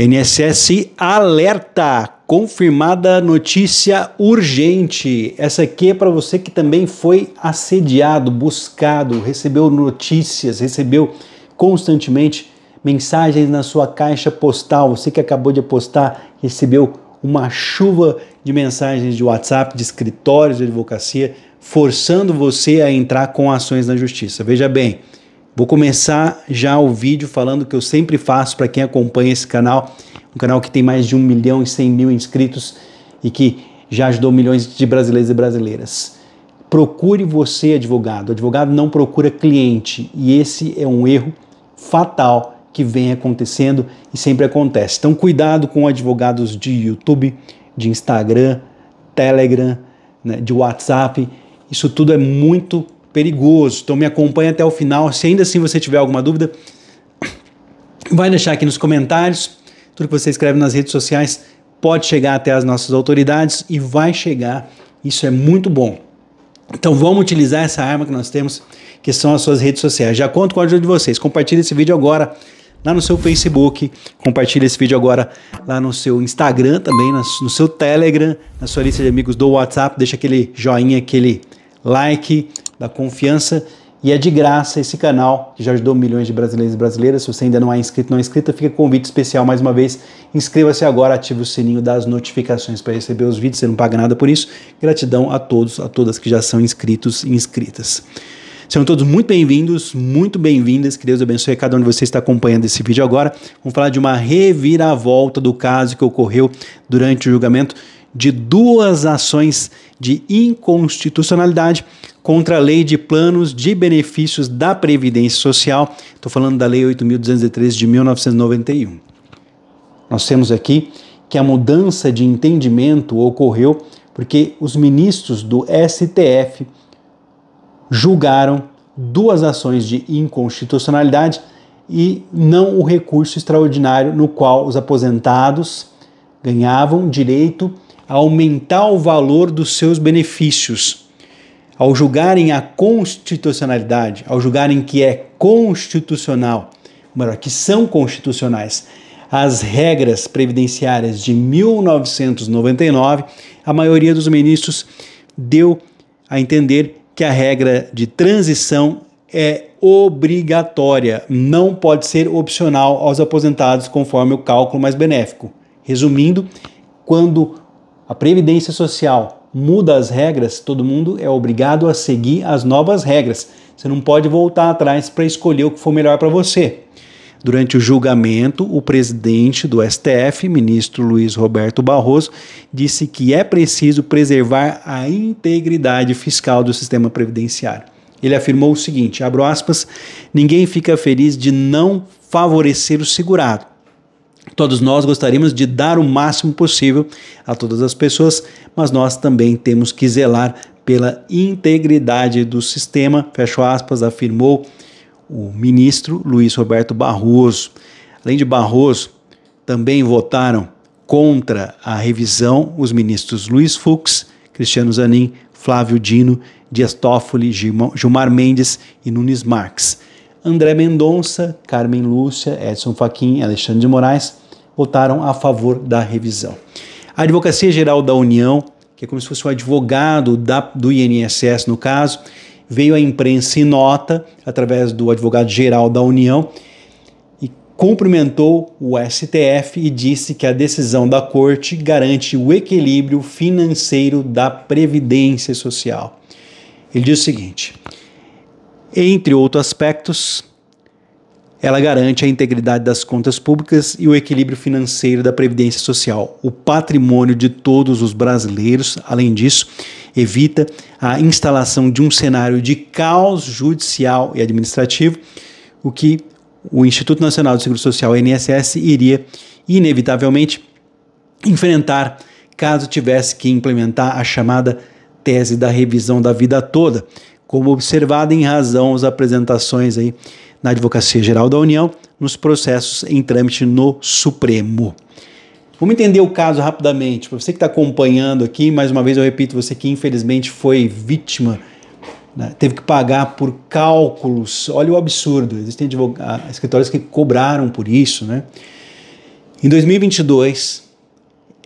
INSS alerta confirmada notícia urgente. Essa aqui é para você que também foi assediado, buscado, recebeu notícias, recebeu constantemente mensagens na sua caixa postal. Você que acabou de postar recebeu uma chuva de mensagens de WhatsApp, de escritórios de advocacia, forçando você a entrar com ações na justiça. Veja bem, Vou começar já o vídeo falando que eu sempre faço para quem acompanha esse canal, um canal que tem mais de 1 milhão e 100 mil inscritos e que já ajudou milhões de brasileiros e brasileiras. Procure você, advogado. O advogado não procura cliente e esse é um erro fatal que vem acontecendo e sempre acontece. Então, cuidado com advogados de YouTube, de Instagram, Telegram, né, de WhatsApp. Isso tudo é muito perigoso. Então me acompanha até o final. Se ainda assim você tiver alguma dúvida, vai deixar aqui nos comentários. Tudo que você escreve nas redes sociais pode chegar até as nossas autoridades e vai chegar. Isso é muito bom. Então vamos utilizar essa arma que nós temos, que são as suas redes sociais. Já conto com a ajuda de vocês. Compartilhe esse vídeo agora lá no seu Facebook, compartilhe esse vídeo agora lá no seu Instagram também, no seu Telegram, na sua lista de amigos do WhatsApp, deixa aquele joinha, aquele like, da confiança. E é de graça esse canal, que já ajudou milhões de brasileiros e brasileiras. Se você ainda não é inscrito, não é inscrita, fica convite especial mais uma vez. Inscreva-se agora, ative o sininho das notificações para receber os vídeos, você não paga nada por isso. Gratidão a todos, a todas que já são inscritos e inscritas. Sejam todos muito bem-vindos, muito bem-vindas. Que Deus abençoe cada um de vocês que está acompanhando esse vídeo agora. Vamos falar de uma reviravolta do caso que ocorreu durante o julgamento de duas ações de inconstitucionalidade contra a Lei de Planos de Benefícios da Previdência Social. Estou falando da Lei 8.213 de 1991. Nós temos aqui que a mudança de entendimento ocorreu porque os ministros do STF julgaram duas ações de inconstitucionalidade e não o recurso extraordinário no qual os aposentados ganhavam direito a aumentar o valor dos seus benefícios ao julgarem a constitucionalidade, ao julgarem que é constitucional, melhor, que são constitucionais, as regras previdenciárias de 1999, a maioria dos ministros deu a entender que a regra de transição é obrigatória, não pode ser opcional aos aposentados conforme o cálculo mais benéfico. Resumindo, quando a previdência social muda as regras, todo mundo é obrigado a seguir as novas regras. Você não pode voltar atrás para escolher o que for melhor para você. Durante o julgamento, o presidente do STF, ministro Luiz Roberto Barroso, disse que é preciso preservar a integridade fiscal do sistema previdenciário. Ele afirmou o seguinte: abro aspas, ninguém fica feliz de não favorecer o segurado Todos nós gostaríamos de dar o máximo possível a todas as pessoas, mas nós também temos que zelar pela integridade do sistema, fecho aspas, afirmou o ministro Luiz Roberto Barroso. Além de Barroso, também votaram contra a revisão os ministros Luiz Fux, Cristiano Zanin, Flávio Dino, Dias Toffoli, Gilmar Mendes e Nunes Marques. André Mendonça, Carmen Lúcia, Edson Fachin, Alexandre de Moraes votaram a favor da revisão. A Advocacia Geral da União, que é como se fosse o um advogado da, do INSS no caso, veio à imprensa em nota, através do advogado-geral da União, e cumprimentou o STF e disse que a decisão da Corte garante o equilíbrio financeiro da Previdência Social. Ele diz o seguinte: entre outros aspectos, ela garante a integridade das contas públicas e o equilíbrio financeiro da Previdência Social, o patrimônio de todos os brasileiros. Além disso, evita a instalação de um cenário de caos judicial e administrativo, o que o Instituto Nacional do Seguro Social, INSS, iria inevitavelmente enfrentar caso tivesse que implementar a chamada tese da revisão da vida toda, como observada em razão às apresentações aí na Advocacia Geral da União nos processos em trâmite no Supremo. Vamos entender o caso rapidamente. Para você que está acompanhando aqui, mais uma vez eu repito, você que infelizmente foi vítima, né, teve que pagar por cálculos. Olha o absurdo. Existem escritórios que cobraram por isso, né? Em 2022,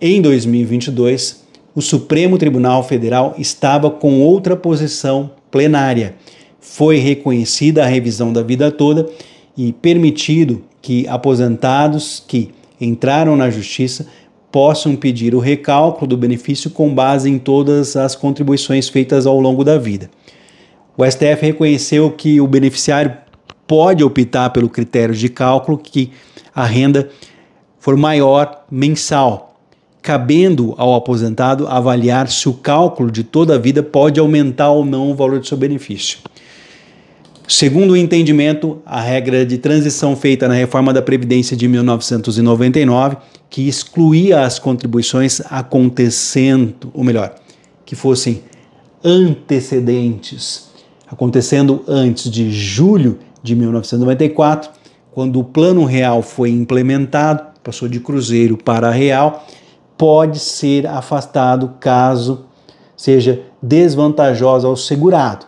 em 2022, o Supremo Tribunal Federal estava com outra posição plenária. Foi reconhecida a revisão da vida toda e permitido que aposentados que entraram na justiça possam pedir o recálculo do benefício com base em todas as contribuições feitas ao longo da vida. O STF reconheceu que o beneficiário pode optar pelo critério de cálculo que a renda for maior mensal, cabendo ao aposentado avaliar se o cálculo de toda a vida pode aumentar ou não o valor de seu benefício. Segundo o entendimento, a regra de transição feita na reforma da Previdência de 1999, que excluía as contribuições acontecendo, ou melhor, que fossem antecedentes, acontecendo antes de julho de 1994, quando o Plano Real foi implementado, passou de Cruzeiro para Real, pode ser afastado caso seja desvantajosa ao segurado.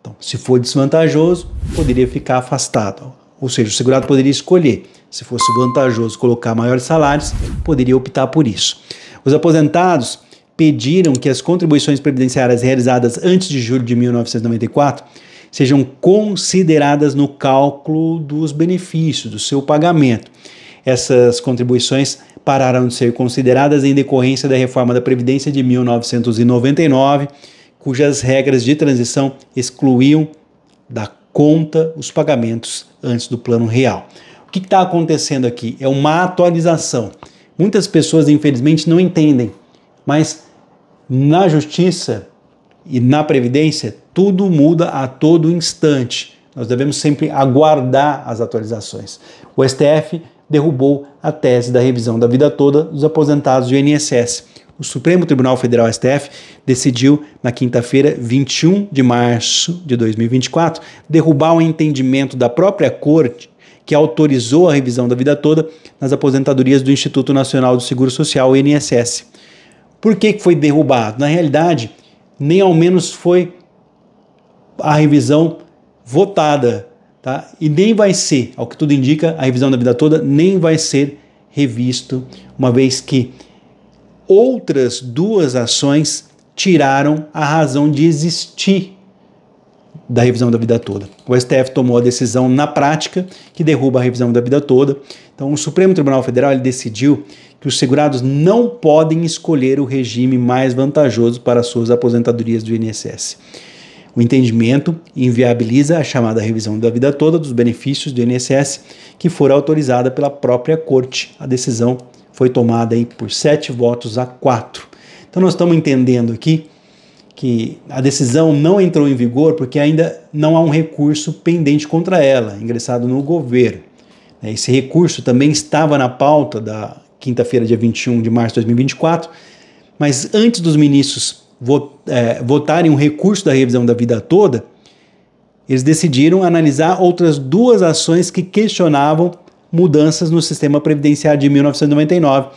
Então, se for desvantajoso, poderia ficar afastado. Ou seja, o segurado poderia escolher. Se fosse vantajoso colocar maiores salários, poderia optar por isso. Os aposentados pediram que as contribuições previdenciárias realizadas antes de julho de 1994 sejam consideradas no cálculo dos benefícios, do seu pagamento. Essas contribuições pararam de ser consideradas em decorrência da reforma da Previdência de 1999, cujas regras de transição excluíam da conta os pagamentos antes do plano real. O que está acontecendo aqui? É uma atualização. Muitas pessoas, infelizmente, não entendem, mas na justiça e na previdência, tudo muda a todo instante. Nós devemos sempre aguardar as atualizações. O STF derrubou a tese da revisão da vida toda dos aposentados do INSS. O Supremo Tribunal Federal STF decidiu, na quinta-feira, 21 de março de 2024, derrubar o entendimento da própria Corte que autorizou a revisão da vida toda nas aposentadorias do Instituto Nacional do Seguro Social, INSS. Por que foi derrubado? Na realidade, nem ao menos foi a revisão votada Tá? E nem vai ser, ao que tudo indica, a revisão da vida toda nem vai ser revisto, uma vez que outras duas ações tiraram a razão de existir da revisão da vida toda. O STF tomou a decisão na prática que derruba a revisão da vida toda. Então, o Supremo Tribunal Federal decidiu que os segurados não podem escolher o regime mais vantajoso para suas aposentadorias do INSS. O entendimento inviabiliza a chamada revisão da vida toda dos benefícios do INSS, que fora autorizada pela própria corte. A decisão foi tomada aí por sete votos a quatro. Então nós estamos entendendo aqui que a decisão não entrou em vigor porque ainda não há um recurso pendente contra ela, ingressado no governo. Esse recurso também estava na pauta da quinta-feira, dia 21 de março de 2024, mas antes dos ministros é, votarem um recurso da revisão da vida toda, eles decidiram analisar outras duas ações que questionavam mudanças no sistema previdenciário de 1999,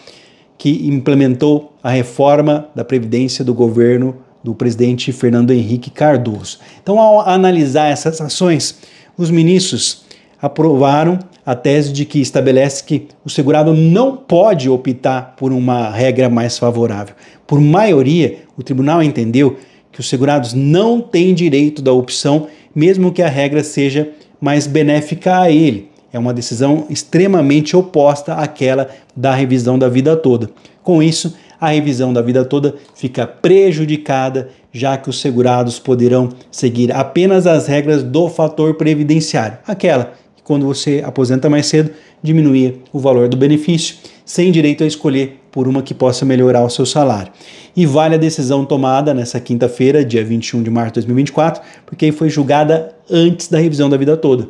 que implementou a reforma da previdência do governo do presidente Fernando Henrique Cardoso. Então, ao analisar essas ações, os ministros aprovaram a tese de que estabelece que o segurado não pode optar por uma regra mais favorável. Por maioria, o tribunal entendeu que os segurados não têm direito da opção, mesmo que a regra seja mais benéfica a ele. É uma decisão extremamente oposta àquela da revisão da vida toda. Com isso, a revisão da vida toda fica prejudicada, já que os segurados poderão seguir apenas as regras do fator previdenciário, aquela quando você aposenta mais cedo, diminuir o valor do benefício, sem direito a escolher por uma que possa melhorar o seu salário. E vale a decisão tomada nessa quinta-feira, dia 21 de março de 2024, porque foi julgada antes da revisão da vida toda.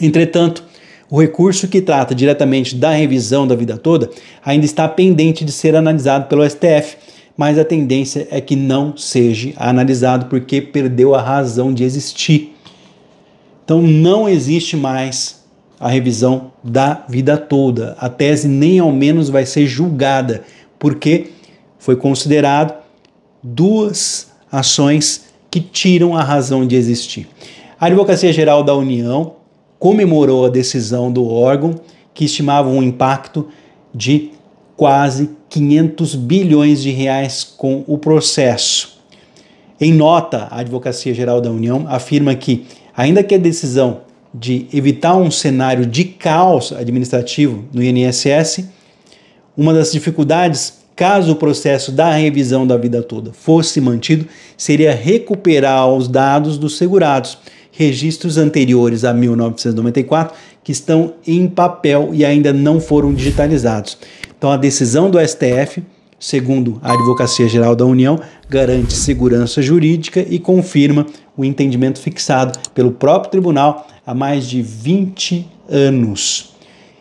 Entretanto, o recurso que trata diretamente da revisão da vida toda ainda está pendente de ser analisado pelo STF, mas a tendência é que não seja analisado porque perdeu a razão de existir. Então não existe mais a revisão da vida toda. A tese nem ao menos vai ser julgada, porque foi considerado duas ações que tiram a razão de existir. A Advocacia Geral da União comemorou a decisão do órgão que estimava um impacto de quase 500 bilhões de reais com o processo. Em nota, a Advocacia Geral da União afirma que Ainda que a decisão de evitar um cenário de caos administrativo no INSS, uma das dificuldades, caso o processo da revisão da vida toda fosse mantido, seria recuperar os dados dos segurados, registros anteriores a 1994 que estão em papel e ainda não foram digitalizados. Então a decisão do STF segundo a Advocacia Geral da União, garante segurança jurídica e confirma o entendimento fixado pelo próprio tribunal há mais de 20 anos.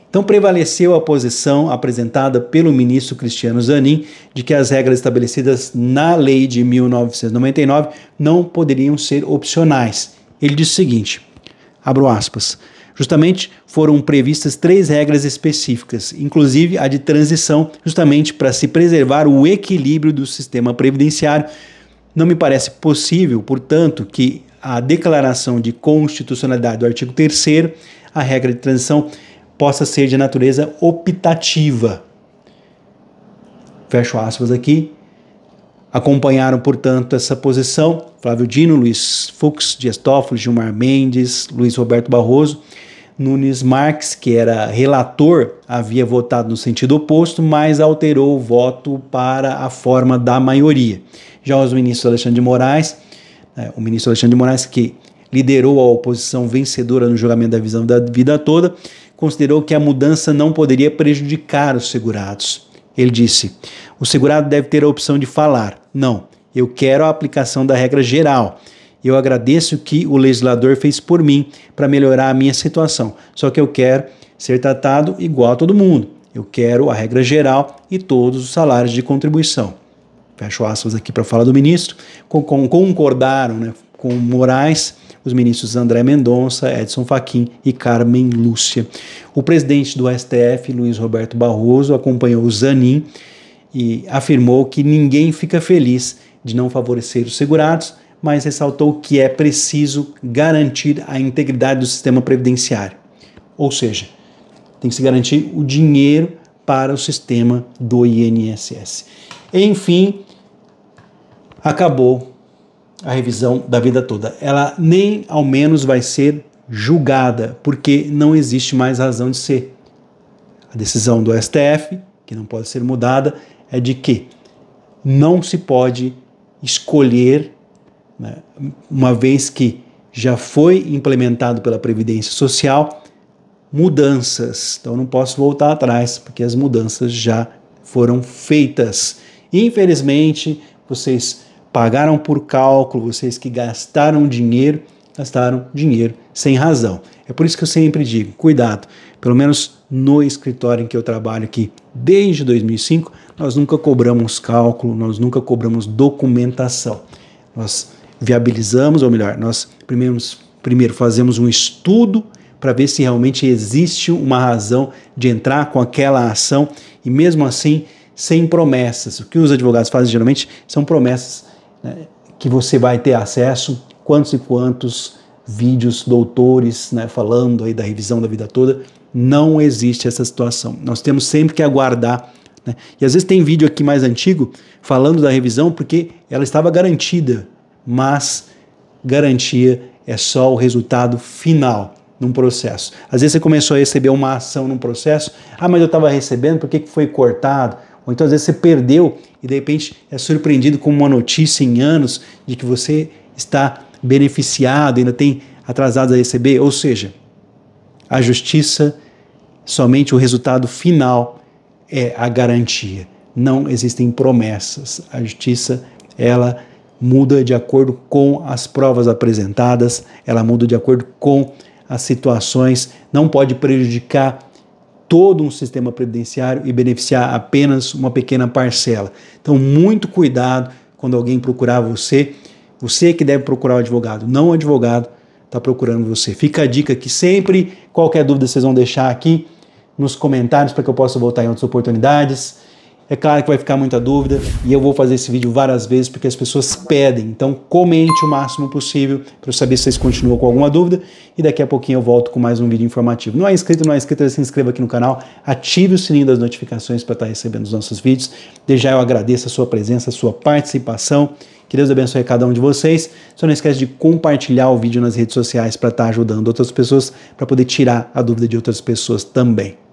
Então prevaleceu a posição apresentada pelo ministro Cristiano Zanin de que as regras estabelecidas na lei de 1999 não poderiam ser opcionais. Ele diz o seguinte: abro aspas. Justamente foram previstas três regras específicas, inclusive a de transição, justamente para se preservar o equilíbrio do sistema previdenciário. Não me parece possível, portanto, que a declaração de constitucionalidade do artigo 3 a regra de transição, possa ser de natureza optativa. Fecho aspas aqui. Acompanharam, portanto, essa posição Flávio Dino, Luiz Fux, Dias Toffoli, Gilmar Mendes, Luiz Roberto Barroso Nunes Marques, que era relator, havia votado no sentido oposto, mas alterou o voto para a forma da maioria. Já os ministros Alexandre de Moraes, né, o ministro Alexandre de Moraes, que liderou a oposição vencedora no julgamento da visão da vida toda, considerou que a mudança não poderia prejudicar os segurados. Ele disse: o segurado deve ter a opção de falar. Não, eu quero a aplicação da regra geral eu agradeço o que o legislador fez por mim para melhorar a minha situação. Só que eu quero ser tratado igual a todo mundo. Eu quero a regra geral e todos os salários de contribuição. Fecho aspas aqui para falar do ministro. concordaram né, com Moraes os ministros André Mendonça, Edson Fachin e Carmen Lúcia. O presidente do STF, Luiz Roberto Barroso, acompanhou o Zanin e afirmou que ninguém fica feliz de não favorecer os segurados, mas ressaltou que é preciso garantir a integridade do sistema previdenciário. Ou seja, tem que se garantir o dinheiro para o sistema do INSS. Enfim, acabou a revisão da vida toda. Ela nem ao menos vai ser julgada, porque não existe mais razão de ser. A decisão do STF, que não pode ser mudada, é de que não se pode escolher né? uma vez que já foi implementado pela Previdência Social, mudanças. Então não posso voltar atrás, porque as mudanças já foram feitas. Infelizmente, vocês pagaram por cálculo, vocês que gastaram dinheiro, gastaram dinheiro sem razão. É por isso que eu sempre digo, cuidado, pelo menos no escritório em que eu trabalho aqui desde 2005, nós nunca cobramos cálculo, nós nunca cobramos documentação. Nós viabilizamos, ou melhor, nós primeiro, primeiro fazemos um estudo para ver se realmente existe uma razão de entrar com aquela ação e mesmo assim sem promessas. O que os advogados fazem geralmente são promessas né, que você vai ter acesso quantos e quantos vídeos doutores né, falando aí da revisão da vida toda. Não existe essa situação. Nós temos sempre que aguardar. Né? E às vezes tem vídeo aqui mais antigo falando da revisão porque ela estava garantida mas garantia é só o resultado final num processo. Às vezes você começou a receber uma ação num processo, ah, mas eu estava recebendo, por que foi cortado? Ou então às vezes você perdeu e de repente é surpreendido com uma notícia em anos de que você está beneficiado, ainda tem atrasados a receber, ou seja, a justiça, somente o resultado final é a garantia. Não existem promessas. A justiça, ela muda de acordo com as provas apresentadas, ela muda de acordo com as situações, não pode prejudicar todo um sistema previdenciário e beneficiar apenas uma pequena parcela. Então, muito cuidado quando alguém procurar você. Você que deve procurar o advogado, não o advogado está procurando você. Fica a dica que sempre, qualquer dúvida, vocês vão deixar aqui nos comentários para que eu possa voltar em outras oportunidades. É claro que vai ficar muita dúvida e eu vou fazer esse vídeo várias vezes porque as pessoas pedem. Então comente o máximo possível para eu saber se vocês continuam com alguma dúvida e daqui a pouquinho eu volto com mais um vídeo informativo. Não é inscrito, não é inscrito, se inscreva aqui no canal, ative o sininho das notificações para estar tá recebendo os nossos vídeos. Desde já eu agradeço a sua presença, a sua participação. Que Deus abençoe cada um de vocês. Só não esquece de compartilhar o vídeo nas redes sociais para estar tá ajudando outras pessoas, para poder tirar a dúvida de outras pessoas também.